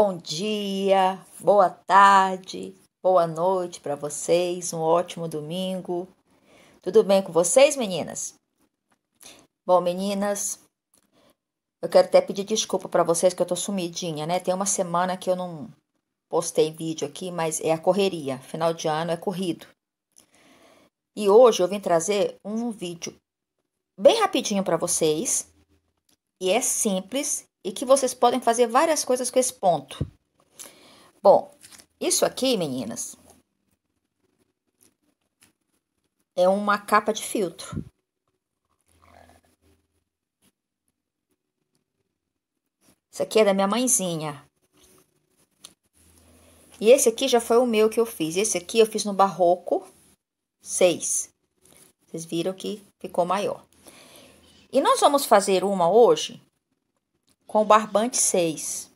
Bom dia, boa tarde, boa noite para vocês, um ótimo domingo. Tudo bem com vocês, meninas? Bom, meninas, eu quero até pedir desculpa para vocês que eu tô sumidinha, né? Tem uma semana que eu não postei vídeo aqui, mas é a correria, final de ano é corrido. E hoje eu vim trazer um vídeo bem rapidinho para vocês. E é simples e que vocês podem fazer várias coisas com esse ponto. Bom, isso aqui, meninas, é uma capa de filtro. Isso aqui é da minha mãezinha. E esse aqui já foi o meu que eu fiz. Esse aqui eu fiz no barroco 6. Vocês viram que ficou maior. E nós vamos fazer uma hoje com o barbante 6.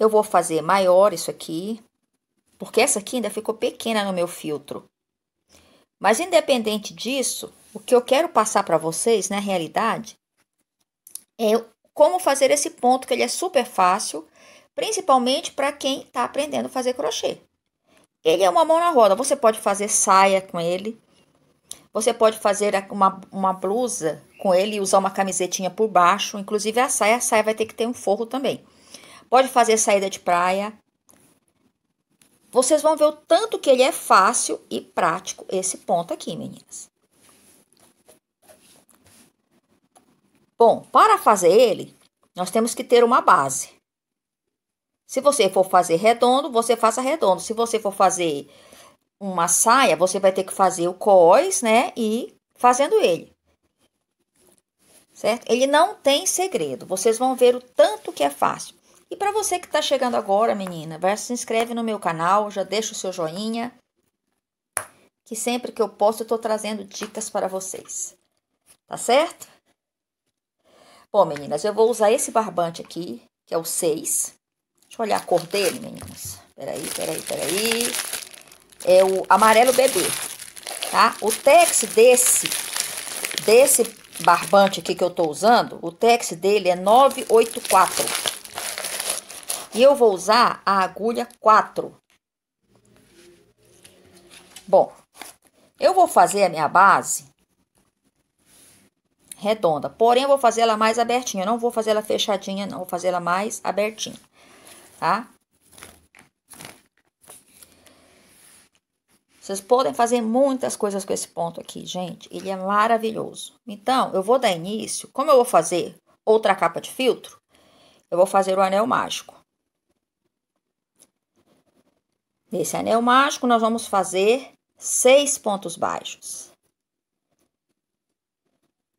Eu vou fazer maior isso aqui, porque essa aqui ainda ficou pequena no meu filtro. Mas independente disso, o que eu quero passar para vocês, na realidade, é como fazer esse ponto que ele é super fácil, principalmente para quem está aprendendo a fazer crochê. Ele é uma mão na roda, você pode fazer saia com ele, você pode fazer uma, uma blusa com ele e usar uma camisetinha por baixo, inclusive a saia. A saia vai ter que ter um forro também. Pode fazer saída de praia. Vocês vão ver o tanto que ele é fácil e prático esse ponto aqui, meninas. Bom, para fazer ele, nós temos que ter uma base. Se você for fazer redondo, você faça redondo. Se você for fazer uma saia, você vai ter que fazer o cós, né? E fazendo ele. Certo? Ele não tem segredo. Vocês vão ver o tanto que é fácil. E para você que está chegando agora, menina, vai se inscreve no meu canal, já deixa o seu joinha. Que sempre que eu posto, eu estou trazendo dicas para vocês. Tá certo? Bom, meninas, eu vou usar esse barbante aqui, que é o 6. Deixa eu olhar a cor dele, meninas. Peraí, peraí, peraí é o amarelo bebê, tá? O tex desse, desse barbante aqui que eu tô usando, o tex dele é 984. E eu vou usar a agulha 4. Bom, eu vou fazer a minha base redonda, porém eu vou fazer ela mais abertinha, eu não vou fazer ela fechadinha, não, vou fazer ela mais abertinha, tá? Vocês podem fazer muitas coisas com esse ponto aqui, gente. Ele é maravilhoso. Então, eu vou dar início. Como eu vou fazer outra capa de filtro, eu vou fazer o anel mágico. Nesse anel mágico, nós vamos fazer seis pontos baixos.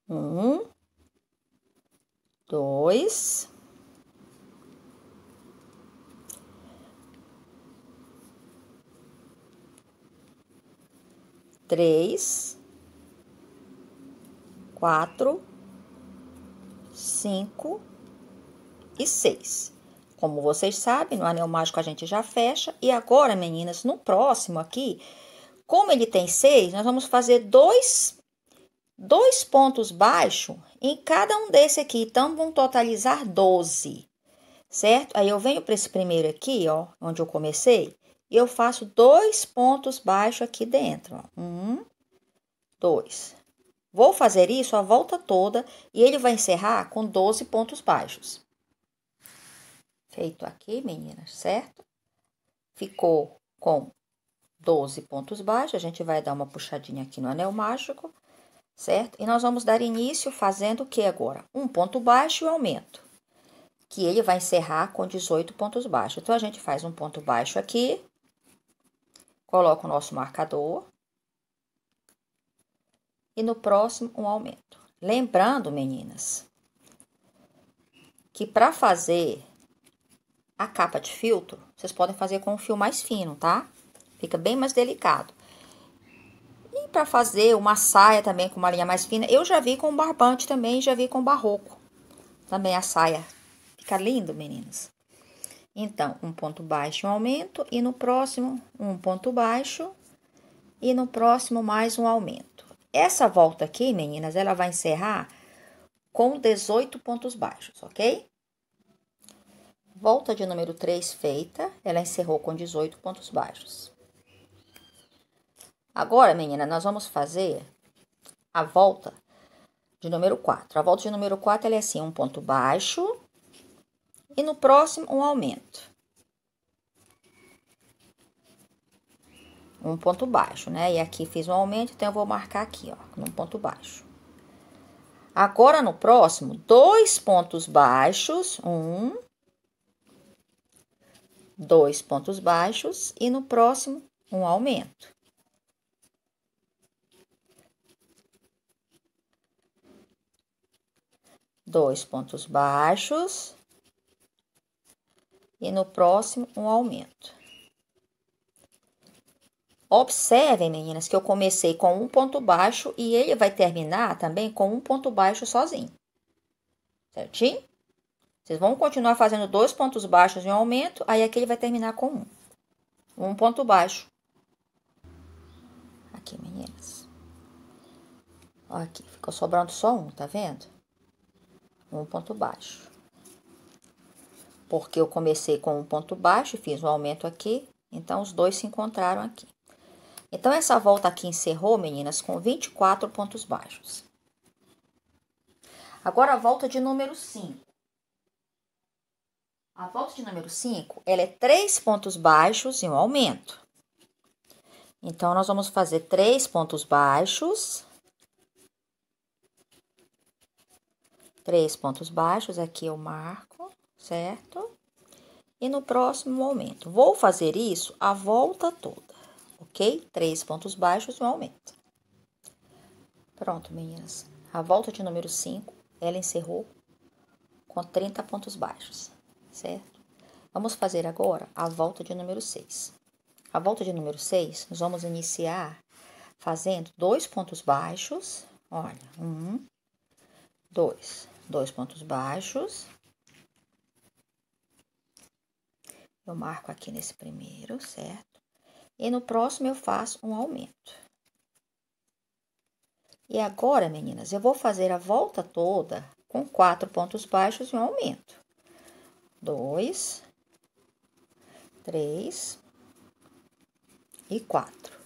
Um, dois, três, quatro, cinco e seis. Como vocês sabem, no anel mágico a gente já fecha. E agora, meninas, no próximo aqui, como ele tem seis, nós vamos fazer dois, dois pontos baixos em cada um desse aqui. Então, vão totalizar 12, certo? Aí eu venho para esse primeiro aqui, ó, onde eu comecei. E eu faço dois pontos baixos aqui dentro. Ó. Um, dois. Vou fazer isso a volta toda e ele vai encerrar com 12 pontos baixos. Feito aqui, meninas, certo? Ficou com 12 pontos baixos. A gente vai dar uma puxadinha aqui no anel mágico, certo? E nós vamos dar início fazendo o que agora? Um ponto baixo e aumento, que ele vai encerrar com 18 pontos baixos. Então, a gente faz um ponto baixo aqui, coloco o nosso marcador e no próximo um aumento. Lembrando, meninas, que para fazer a capa de filtro, vocês podem fazer com um fio mais fino, tá? Fica bem mais delicado. E para fazer uma saia também com uma linha mais fina, eu já vi com barbante também, já vi com barroco. Também a saia. Fica lindo, meninas. Então, um ponto baixo, um aumento, e no próximo, um ponto baixo, e no próximo, mais um aumento. Essa volta aqui, meninas, ela vai encerrar com 18 pontos baixos, ok? Volta de número 3 feita, ela encerrou com 18 pontos baixos. Agora, menina, nós vamos fazer a volta de número 4. A volta de número 4 ela é assim: um ponto baixo, e no próximo um aumento. Um ponto baixo, né? E aqui fiz um aumento, então eu vou marcar aqui, ó, num ponto baixo. Agora, no próximo, dois pontos baixos, um, dois pontos baixos, e no próximo, um aumento. Dois pontos baixos, e no próximo um aumento. Observem, meninas, que eu comecei com um ponto baixo e ele vai terminar também com um ponto baixo sozinho. Certinho? Vocês vão continuar fazendo dois pontos baixos em um aumento, aí aqui ele vai terminar com um. Um ponto baixo. Aqui, meninas. Ó, aqui, ficou sobrando só um, tá vendo? Um ponto baixo porque eu comecei com um ponto baixo, fiz um aumento aqui, então os dois se encontraram aqui. Então, essa volta aqui encerrou, meninas, com 24 pontos baixos. Agora, a volta de número 5. A volta de número 5, ela é três pontos baixos e um aumento. Então, nós vamos fazer três pontos baixos. Três pontos baixos, aqui eu marco certo? E no próximo aumento, vou fazer isso a volta toda, ok? Três pontos baixos e um aumento. Pronto, meninas. A volta de número 5, ela encerrou com 30 pontos baixos, certo? Vamos fazer agora a volta de número 6. A volta de número 6, nós vamos iniciar fazendo dois pontos baixos. Olha, um, dois, dois pontos baixos, Eu marco aqui nesse primeiro, certo? E no próximo eu faço um aumento. E agora, meninas, eu vou fazer a volta toda com quatro pontos baixos e um aumento. Dois, três e quatro.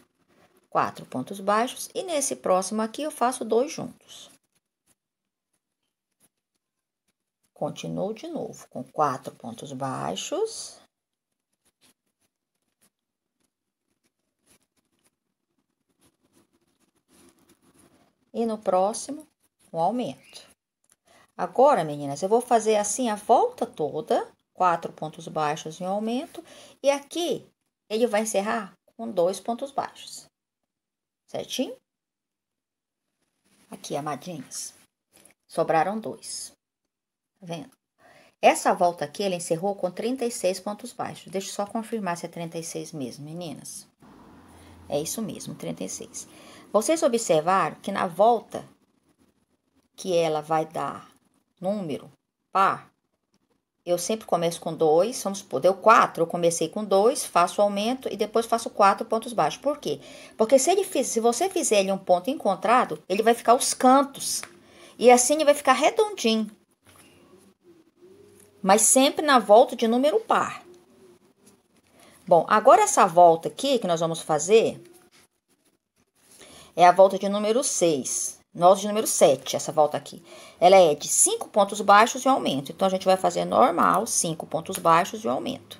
Quatro pontos baixos. E nesse próximo aqui eu faço dois juntos. Continuo de novo com quatro pontos baixos e no próximo um aumento. Agora, meninas, eu vou fazer assim a volta toda, quatro pontos baixos em aumento, e aqui ele vai encerrar com dois pontos baixos. Certinho? Aqui, amadinhas. Sobraram dois. Tá vendo? Essa volta aqui, ele encerrou com 36 pontos baixos. Deixa eu só confirmar se é 36 mesmo, meninas. É isso mesmo, 36. 36. Vocês observaram que na volta que ela vai dar número par, eu sempre começo com dois. vamos supor, deu quatro, eu comecei com dois, faço o aumento e depois faço quatro pontos baixos. Por quê? Porque se, ele, se você fizer ele um ponto encontrado, ele vai ficar os cantos. E assim ele vai ficar redondinho. Mas sempre na volta de número par. Bom, agora essa volta aqui que nós vamos fazer, é a volta de número 6. Nós de número 7, essa volta aqui. Ela é de 5 pontos baixos e um aumento. Então, a gente vai fazer normal, 5 pontos baixos e um aumento.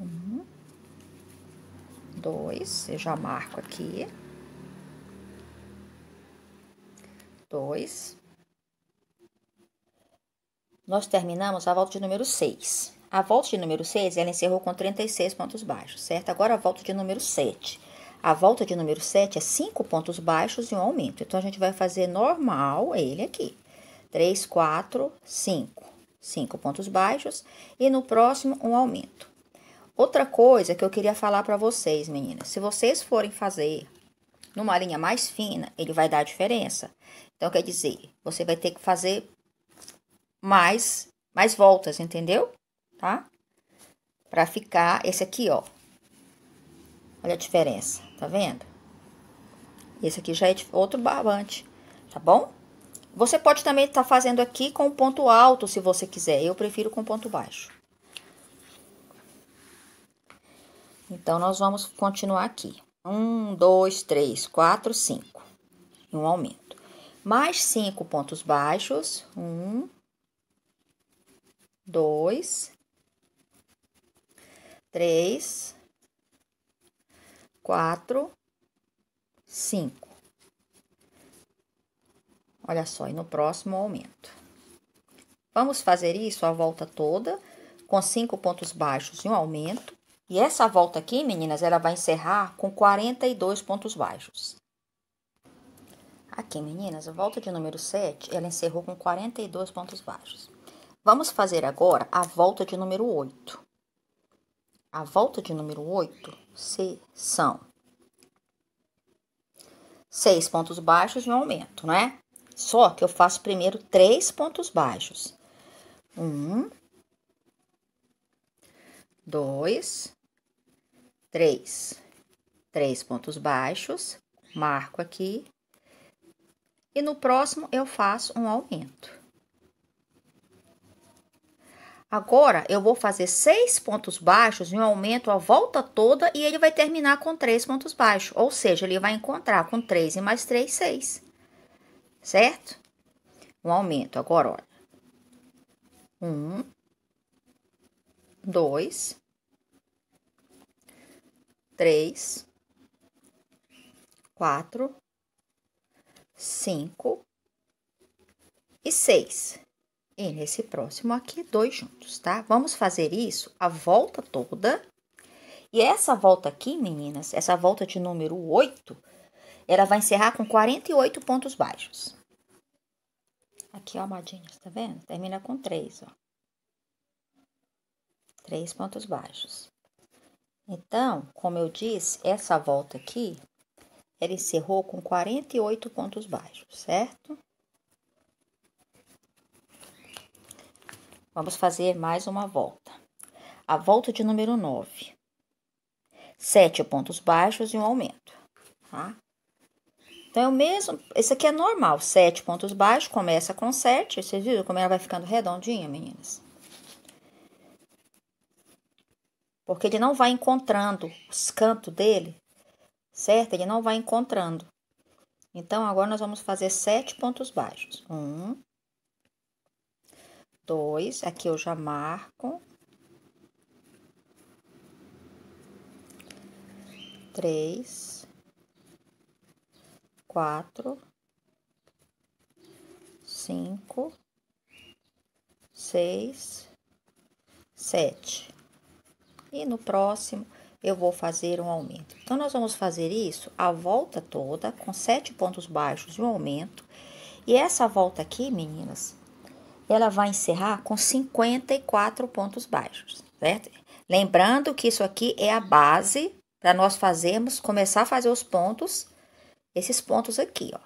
Um, dois, eu já marco aqui. Dois. Nós terminamos a volta de número 6. A volta de número 6, ela encerrou com 36 pontos baixos, certo? Agora a volta de número 7. A volta de número 7 é 5 pontos baixos e um aumento. Então, a gente vai fazer normal ele aqui. 3, 4, 5. 5 pontos baixos e no próximo um aumento. Outra coisa que eu queria falar para vocês, meninas. Se vocês forem fazer numa linha mais fina, ele vai dar diferença. Então, quer dizer, você vai ter que fazer mais, mais voltas, entendeu? tá? Pra ficar esse aqui, ó. Olha a diferença, tá vendo? Esse aqui já é outro barbante, tá bom? Você pode também estar tá fazendo aqui com ponto alto, se você quiser. Eu prefiro com ponto baixo. Então, nós vamos continuar aqui. Um, dois, três, quatro, cinco. Um aumento. Mais cinco pontos baixos. Um, dois, três, quatro, cinco. Olha só, e no próximo aumento. Vamos fazer isso a volta toda, com cinco pontos baixos e um aumento. E essa volta aqui, meninas, ela vai encerrar com 42 pontos baixos. Aqui, meninas, a volta de número 7, ela encerrou com 42 pontos baixos. Vamos fazer agora a volta de número 8. A volta de número 8 são seis pontos baixos e um aumento, né? Só que eu faço primeiro três pontos baixos. Um, dois, três. Três pontos baixos, marco aqui. E no próximo eu faço um aumento. Agora, eu vou fazer seis pontos baixos e um aumento a volta toda e ele vai terminar com três pontos baixos. Ou seja, ele vai encontrar com três e mais três, seis, Certo? Um aumento. Agora, olha. Um, dois, três, quatro, cinco e seis e nesse próximo aqui dois juntos, tá? Vamos fazer isso a volta toda. E essa volta aqui, meninas, essa volta de número 8, ela vai encerrar com 48 pontos baixos. Aqui, ó, almadinhas, tá vendo? Termina com 3, ó. Três pontos baixos. Então, como eu disse, essa volta aqui, ela encerrou com 48 pontos baixos, certo? Vamos fazer mais uma volta. A volta de número 9. Sete pontos baixos e um aumento, tá? Então, é o mesmo... Esse aqui é normal. Sete pontos baixos, começa com sete. Vocês viram como ela vai ficando redondinha, meninas? Porque ele não vai encontrando os cantos dele, certo? Ele não vai encontrando. Então, agora nós vamos fazer sete pontos baixos. Um, dois, aqui eu já marco. Três, quatro, cinco, seis, sete. E no próximo, eu vou fazer um aumento. Então, nós vamos fazer isso a volta toda, com sete pontos baixos e um aumento. E essa volta aqui, meninas, ela vai encerrar com 54 pontos baixos, certo? Lembrando que isso aqui é a base para nós fazermos, começar a fazer os pontos, esses pontos aqui, ó.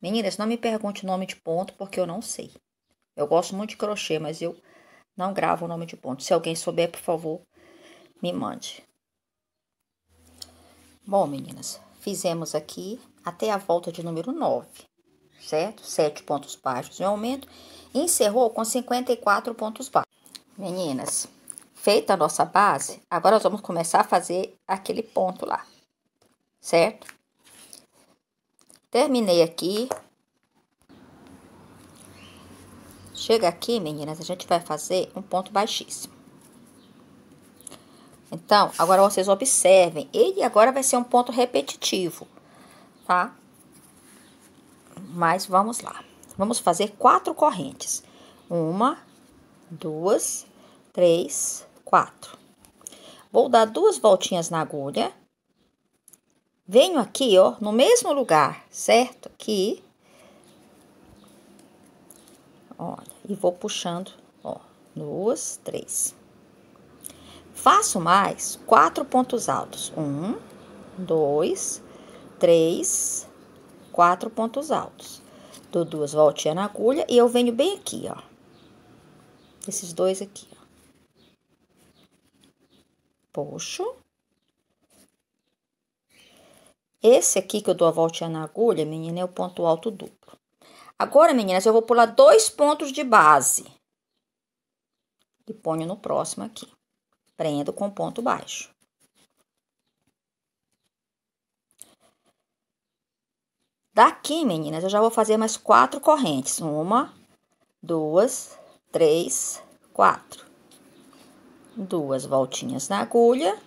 Meninas, não me pergunte o nome de ponto, porque eu não sei. Eu gosto muito de crochê, mas eu não gravo o nome de ponto. Se alguém souber, por favor, me mande. Bom, meninas, fizemos aqui até a volta de número 9 certo? 7 pontos baixos em aumento, encerrou com 54 pontos baixos. Meninas, feita a nossa base, agora nós vamos começar a fazer aquele ponto lá, certo? Terminei aqui. Chega aqui, meninas, a gente vai fazer um ponto baixíssimo. Então, agora vocês observem, ele agora vai ser um ponto repetitivo, tá? Mas vamos lá. Vamos fazer quatro correntes. Uma, duas, três, quatro. Vou dar duas voltinhas na agulha. Venho aqui, ó, no mesmo lugar, certo? Aqui. Olha, e vou puxando, ó, duas, três. Faço mais quatro pontos altos. Um, dois, três, quatro pontos altos. Dou duas voltinhas na agulha e eu venho bem aqui, ó. Esses dois aqui, ó. Puxo. Esse aqui que eu dou a voltinha na agulha, menina, é o ponto alto duplo. Agora, meninas, eu vou pular dois pontos de base. E ponho no próximo aqui. Prendo com ponto baixo. Daqui, meninas, eu já vou fazer mais quatro correntes. Uma, duas, três, quatro. Duas voltinhas na agulha.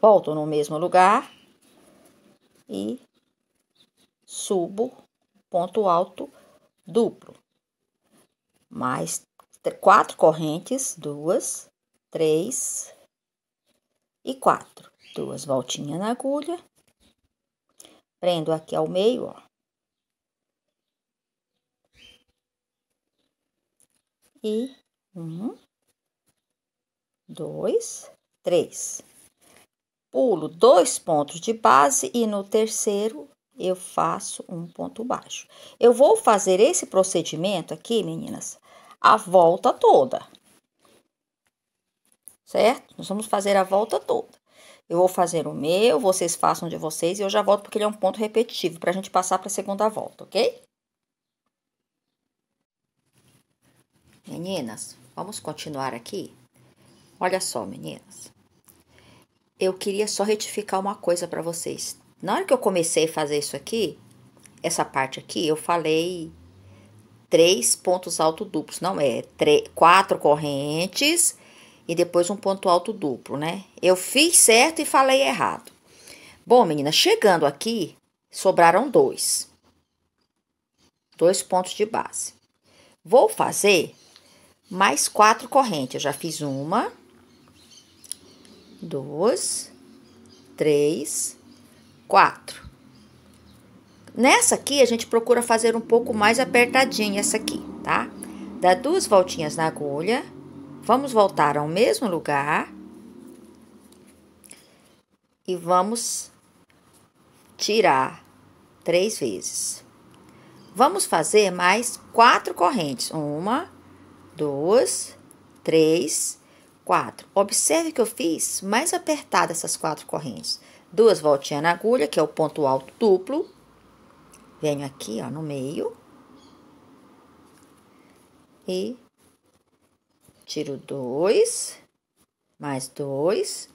Volto no mesmo lugar. E subo ponto alto duplo. Mais quatro correntes. Duas, três e quatro. Duas voltinhas na agulha Prendo aqui ao meio, ó. E um, dois, três. Pulo dois pontos de base e no terceiro eu faço um ponto baixo. Eu vou fazer esse procedimento aqui, meninas, a volta toda. Certo? Nós vamos fazer a volta toda. Eu vou fazer o meu, vocês façam de vocês e eu já volto porque ele é um ponto repetitivo para a gente passar para a segunda volta, ok? Meninas, vamos continuar aqui? Olha só, meninas. Eu queria só retificar uma coisa para vocês. Na hora que eu comecei a fazer isso aqui, essa parte aqui, eu falei três pontos alto duplos, não é? quatro correntes e depois um ponto alto duplo, né? Eu fiz certo e falei errado. Bom, menina, chegando aqui, sobraram dois. Dois pontos de base. Vou fazer mais quatro correntes. Eu já fiz uma, duas, três, quatro. Nessa aqui, a gente procura fazer um pouco mais apertadinha essa aqui, tá? Dá duas voltinhas na agulha Vamos voltar ao mesmo lugar e vamos tirar três vezes. Vamos fazer mais quatro correntes. Uma, duas, três, quatro. Observe que eu fiz mais apertada essas quatro correntes. Duas voltinhas na agulha, que é o ponto alto duplo. Venho aqui, ó, no meio. E Tiro dois, mais dois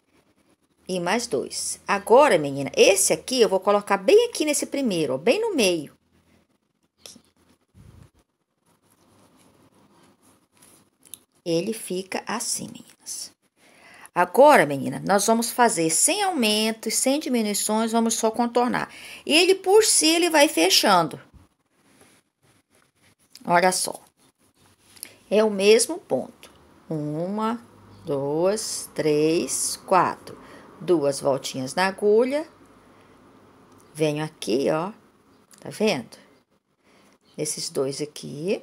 e mais dois. Agora, menina, esse aqui eu vou colocar bem aqui nesse primeiro, ó, bem no meio. Ele fica assim, meninas. Agora, menina, nós vamos fazer sem aumentos, sem diminuições, vamos só contornar. E ele por si, ele vai fechando. Olha só. É o mesmo ponto. Uma, duas, três, quatro. Duas voltinhas na agulha. Venho aqui, ó. Tá vendo? Esses dois aqui.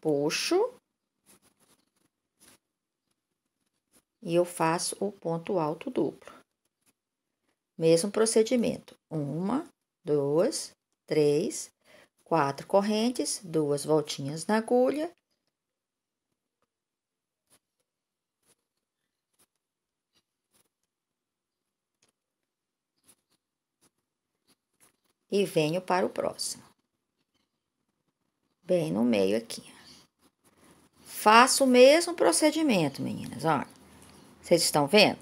Puxo. E eu faço o ponto alto duplo. Mesmo procedimento. Uma, duas, três, quatro correntes, duas voltinhas na agulha e venho para o próximo. Bem no meio aqui. Faço o mesmo procedimento, meninas. Olha, vocês estão vendo?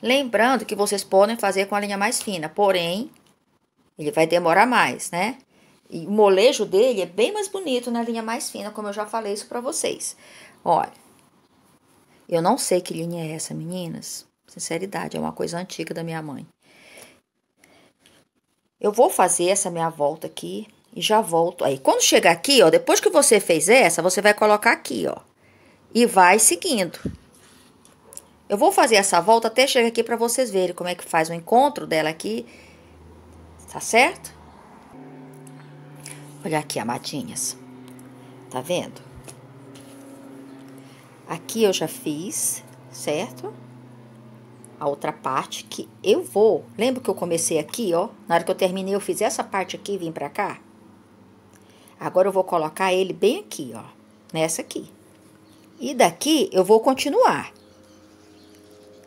Lembrando que vocês podem fazer com a linha mais fina, porém, ele vai demorar mais, né? E o molejo dele é bem mais bonito na linha mais fina, como eu já falei isso para vocês. Olha, eu não sei que linha é essa, meninas. Sinceridade, é uma coisa antiga da minha mãe. Eu vou fazer essa minha volta aqui e já volto aí. Quando chegar aqui, ó, depois que você fez essa, você vai colocar aqui, ó, e vai seguindo. Eu vou fazer essa volta até chegar aqui para vocês verem como é que faz o encontro dela aqui, tá certo? Olha aqui, amadinhas, tá vendo? Aqui eu já fiz, certo? a outra parte que eu vou. Lembra que eu comecei aqui, ó? Na hora que eu terminei, eu fiz essa parte aqui e vim pra cá? Agora eu vou colocar ele bem aqui, ó. Nessa aqui. E daqui eu vou continuar.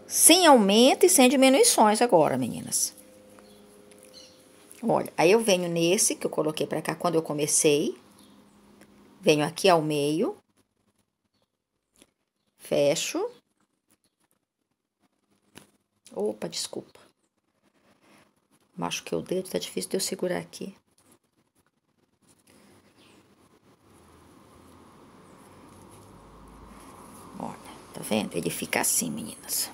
Sem aumento e sem diminuições agora, meninas. Olha, aí eu venho nesse que eu coloquei pra cá quando eu comecei. Venho aqui ao meio. Fecho. Opa, desculpa. que o dedo, tá difícil de eu segurar aqui. Olha, tá vendo? Ele fica assim, meninas.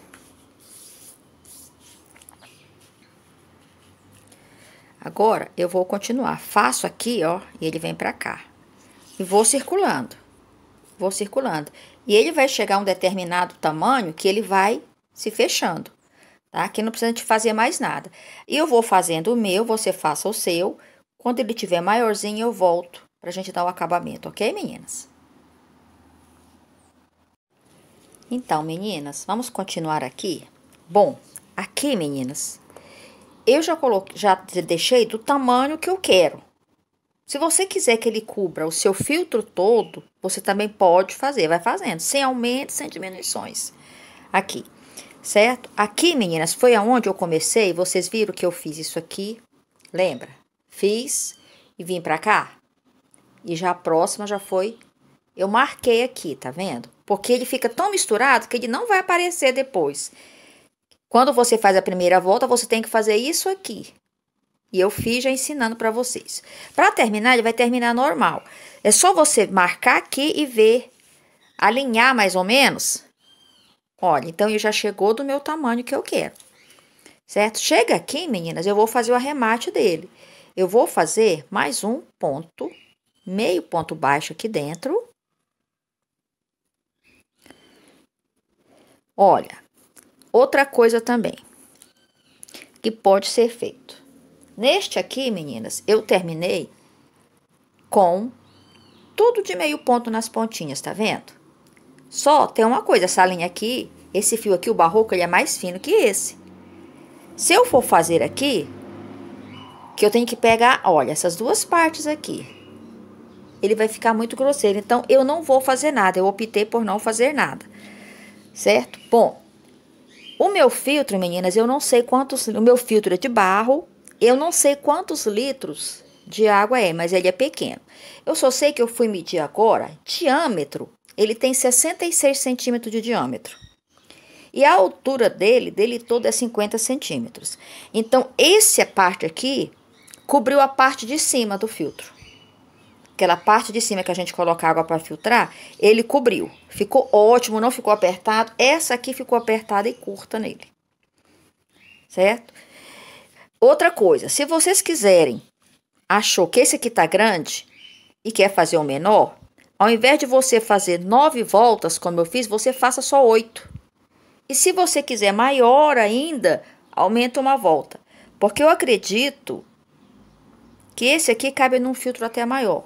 Agora, eu vou continuar. Faço aqui, ó, e ele vem pra cá. E vou circulando. Vou circulando. E ele vai chegar a um determinado tamanho que ele vai se fechando tá? Aqui não precisa de fazer mais nada. Eu vou fazendo o meu, você faça o seu. Quando ele tiver maiorzinho, eu volto pra gente dar o acabamento, ok, meninas? Então, meninas, vamos continuar aqui. Bom, aqui, meninas, eu já coloquei, já deixei do tamanho que eu quero. Se você quiser que ele cubra o seu filtro todo, você também pode fazer, vai fazendo, sem aumentos, sem diminuições. Aqui certo? Aqui, meninas, foi aonde eu comecei. Vocês viram que eu fiz isso aqui? Lembra? Fiz e vim pra cá. E já a próxima já foi. Eu marquei aqui, tá vendo? Porque ele fica tão misturado que ele não vai aparecer depois. Quando você faz a primeira volta, você tem que fazer isso aqui. E eu fiz já ensinando para vocês. Para terminar, ele vai terminar normal. É só você marcar aqui e ver, alinhar mais ou menos Olha, então ele já chegou do meu tamanho que eu quero. Certo? Chega aqui, meninas, eu vou fazer o arremate dele. Eu vou fazer mais um ponto, meio ponto baixo aqui dentro. Olha, outra coisa também que pode ser feito. Neste aqui, meninas, eu terminei com tudo de meio ponto nas pontinhas, tá vendo? Só tem uma coisa, essa linha aqui, esse fio aqui, o barroco, ele é mais fino que esse. Se eu for fazer aqui, que eu tenho que pegar, olha, essas duas partes aqui. Ele vai ficar muito grosseiro, então eu não vou fazer nada, eu optei por não fazer nada. Certo? Bom, o meu filtro, meninas, eu não sei quantos, o meu filtro é de barro, eu não sei quantos litros de água é, mas ele é pequeno. Eu só sei que eu fui medir agora diâmetro ele tem 66 centímetros de diâmetro. E a altura dele, dele todo, é 50 centímetros. Então, essa parte aqui cobriu a parte de cima do filtro. Aquela parte de cima que a gente coloca água para filtrar, ele cobriu. Ficou ótimo, não ficou apertado. Essa aqui ficou apertada e curta nele. Certo? Outra coisa, se vocês quiserem, achou que esse aqui tá grande e quer fazer o menor, ao invés de você fazer nove voltas, como eu fiz, você faça só oito. E se você quiser maior ainda, aumenta uma volta. Porque eu acredito que esse aqui cabe num filtro até maior.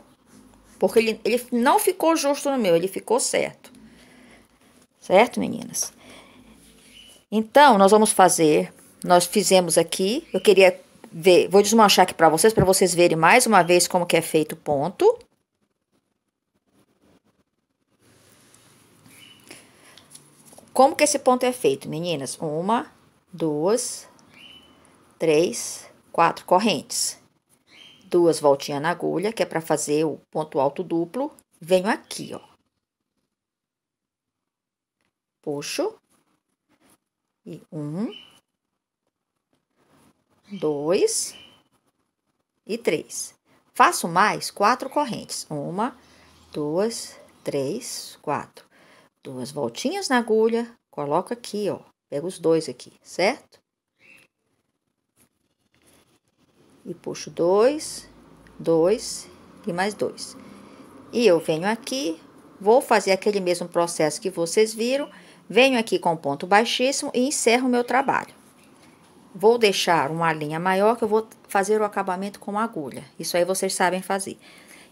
Porque ele, ele não ficou justo no meu, ele ficou certo. Certo, meninas? Então, nós vamos fazer. Nós fizemos aqui. Eu queria ver, vou desmanchar aqui para vocês, para vocês verem mais uma vez como que é feito o ponto. Como que esse ponto é feito, meninas? Uma, duas, três, quatro correntes. Duas voltinhas na agulha, que é para fazer o ponto alto duplo. Venho aqui, ó. Puxo. E um, dois e três. Faço mais quatro correntes. Uma, duas, três, quatro duas voltinhas na agulha, coloca aqui, ó. Pega os dois aqui, certo? E puxo dois, dois e mais dois. E eu venho aqui, vou fazer aquele mesmo processo que vocês viram, venho aqui com ponto baixíssimo e encerro o meu trabalho. Vou deixar uma linha maior que eu vou fazer o acabamento com agulha. Isso aí vocês sabem fazer.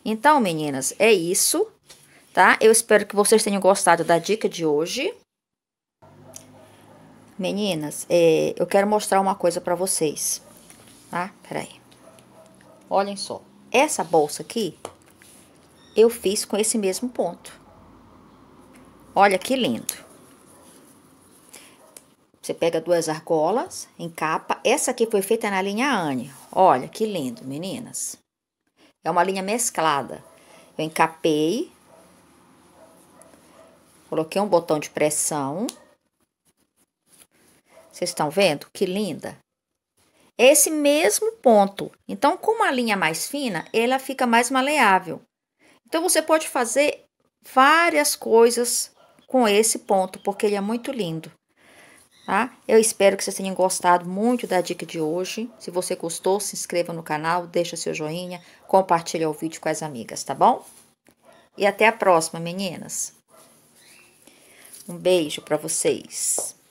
Então, meninas, é isso tá? Eu espero que vocês tenham gostado da dica de hoje. Meninas, é, eu quero mostrar uma coisa pra vocês, tá? Peraí. Olhem só. Essa bolsa aqui, eu fiz com esse mesmo ponto. Olha que lindo. Você pega duas argolas, encapa. Essa aqui foi feita na linha Anne. Olha que lindo, meninas. É uma linha mesclada. Eu encapei Coloquei um botão de pressão. Vocês estão vendo? Que linda! Esse mesmo ponto. Então, com uma linha mais fina, ela fica mais maleável. Então, você pode fazer várias coisas com esse ponto, porque ele é muito lindo. Tá? Eu espero que vocês tenham gostado muito da dica de hoje. Se você gostou, se inscreva no canal, deixa seu joinha, compartilha o vídeo com as amigas, tá bom? E até a próxima, meninas! Um beijo para vocês.